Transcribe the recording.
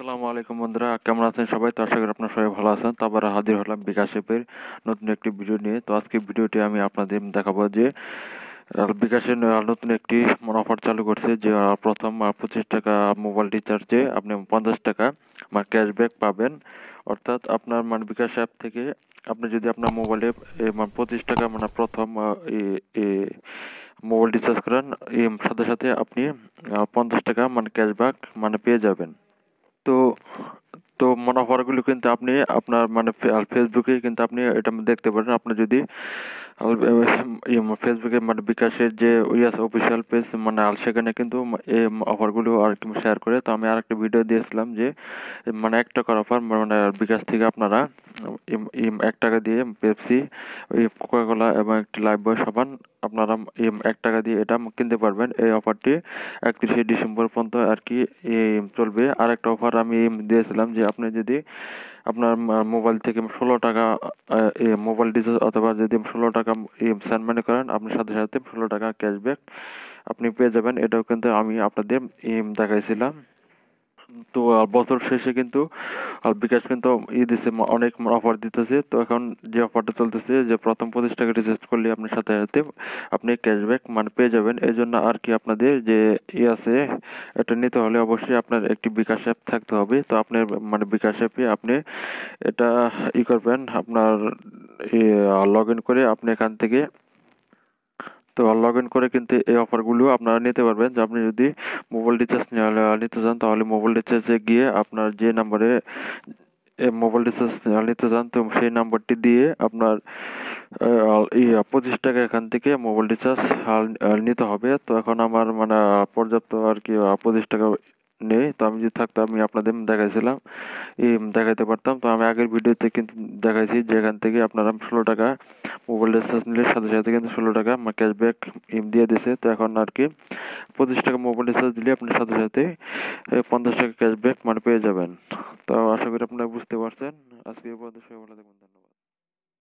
আসসালামু আলাইকুম বন্ধুরা কেমন আছেন সবাই তো আশা করি আপনার সবাই ভালো আছেন তো আবার হাজির হলাম বিকাশ অ্যাপের নতুন একটি ভিডিও নিয়ে তো আজকে ভিডিওটি আমি আপনাদের দেখাবো যে বিকাশের নতুন একটি অফার চালু করছে যে প্রথম পঁচিশ টাকা মোবাইল রিচার্জে আপনি পঞ্চাশ টাকা মানে ক্যাশব্যাক পাবেন অর্থাৎ আপনার মানে বিকাশ অ্যাপ থেকে আপনি যদি আপনার মোবাইলে মানে পঁচিশ টাকা মানে প্রথম মোবাইল রিচার্জ করেন সাথে সাথে আপনি পঞ্চাশ টাকা মানে ক্যাশব্যাক মানে পেয়ে যাবেন তো তো মুনাফাগুলো কিন্তু আপনি আপনার মানে ফেসবুকে কিন্তু আপনি এটা দেখতে পারেন আপনার যদি ফেসবুকে মানে বিকাশের যে ইয়াস অফিসিয়াল পেজ মানে আর সেখানে কিন্তু এই অফারগুলো আর কি শেয়ার করে তো আমি আরেকটা ভিডিও দিয়েছিলাম যে মানে এক টাকার অফার মানে বিকাশ থেকে আপনারা এক টাকা দিয়ে পেপসি কোকাকোলা এবং একটি লাইফ বয় সাবান আপনারা এক টাকা দিয়ে এটা কিনতে পারবেন এই অফারটি একত্রিশে ডিসেম্বর পর্যন্ত আর কি চলবে আর একটা অফার আমি দিয়েছিলাম যে আপনি যদি আপনার মোবাইল থেকে ষোলো টাকা মোবাইল রিচার্জ অথবা যদি ষোলো টাকা সেন্ড মানি করেন আপনার সাথে সাথে ষোলো টাকা ক্যাশব্যাক আপনি পেয়ে যাবেন এটাও কিন্তু আমি আপনাদের দেখাইছিলাম তো বছর শেষে কিন্তু বিকাশ কিন্তু ই দিছে অনেক অফার দিতেছে তো এখন যে অফারটা চলতেছে যে প্রথম পঁচিশ টাকা রিচার্জ করলে আপনার সাথে সাথে আপনি ক্যাশব্যাক মানে পেয়ে যাবেন এই জন্য আর কি আপনাদের যে ই আছে এটা নিতে হলে অবশ্যই আপনার একটি বিকাশ অ্যাপ থাকতে হবে তো আপনার মানে বিকাশ অ্যাপে আপনি এটা ই করবেন আপনার লগ ইন করে আপনি এখান থেকে তো লগ ইন করে কিন্তু এই অফারগুলো আপনারা নিতে পারবেন যে আপনি যদি মোবাইল রিচার্জ নিতে চান তাহলে মোবাইল রিচার্জে গিয়ে আপনার যে নাম্বারে মোবাইল রিচার্জ নিতে চান তো সেই নাম্বারটি দিয়ে আপনার পঁচিশ টাকা এখান থেকে মোবাইল রিচার্জ নিতে হবে তো এখন আমার মানে পর্যাপ্ত আর কি পঁচিশ টাকা নেই তো আমি যদি থাকতাম আমি আপনাদের দেখাইছিলাম দেখাইতে পারতাম তো আমি আগের ভিডিওতে কিন্তু দেখাইছি যেখান থেকে আপনারা ষোলো টাকা মোবাইল রিচার্জ নিলে সাথে সাথে কিন্তু ষোলো টাকা ক্যাশব্যাক দিয়ে দিছে তো এখন আর কি পঁচিশ টাকা মোবাইল রিচার্জ দিলে আপনার সাথে সাথে পঞ্চাশ টাকা ক্যাশব্যাক মানে পেয়ে যাবেন তো আশা করি আপনারা বুঝতে পারছেন আজকে এই পর্যন্ত সবাই ভালো থাকবেন